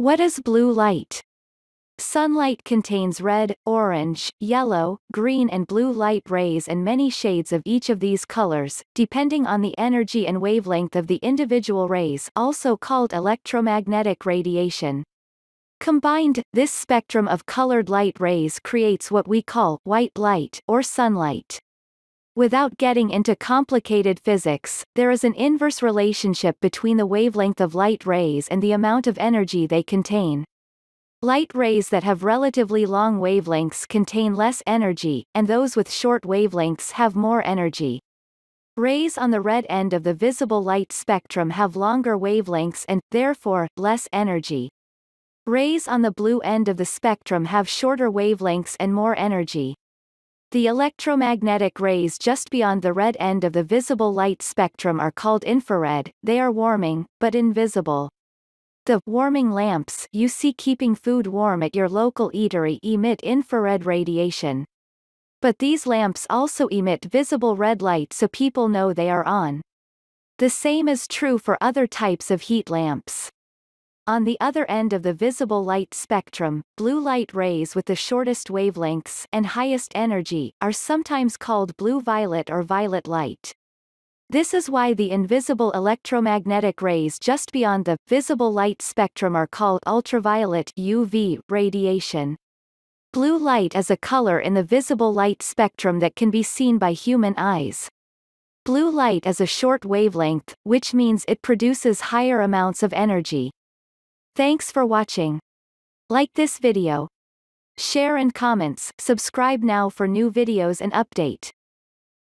What is blue light? Sunlight contains red, orange, yellow, green and blue light rays and many shades of each of these colors, depending on the energy and wavelength of the individual rays also called electromagnetic radiation. Combined, this spectrum of colored light rays creates what we call white light or sunlight. Without getting into complicated physics, there is an inverse relationship between the wavelength of light rays and the amount of energy they contain. Light rays that have relatively long wavelengths contain less energy, and those with short wavelengths have more energy. Rays on the red end of the visible light spectrum have longer wavelengths and, therefore, less energy. Rays on the blue end of the spectrum have shorter wavelengths and more energy. The electromagnetic rays just beyond the red end of the visible light spectrum are called infrared, they are warming, but invisible. The warming lamps you see keeping food warm at your local eatery emit infrared radiation. But these lamps also emit visible red light so people know they are on. The same is true for other types of heat lamps. On the other end of the visible light spectrum, blue light rays with the shortest wavelengths and highest energy are sometimes called blue-violet or violet light. This is why the invisible electromagnetic rays just beyond the visible light spectrum are called ultraviolet UV radiation. Blue light is a color in the visible light spectrum that can be seen by human eyes. Blue light is a short wavelength, which means it produces higher amounts of energy. Thanks for watching. Like this video. Share and comments, subscribe now for new videos and update.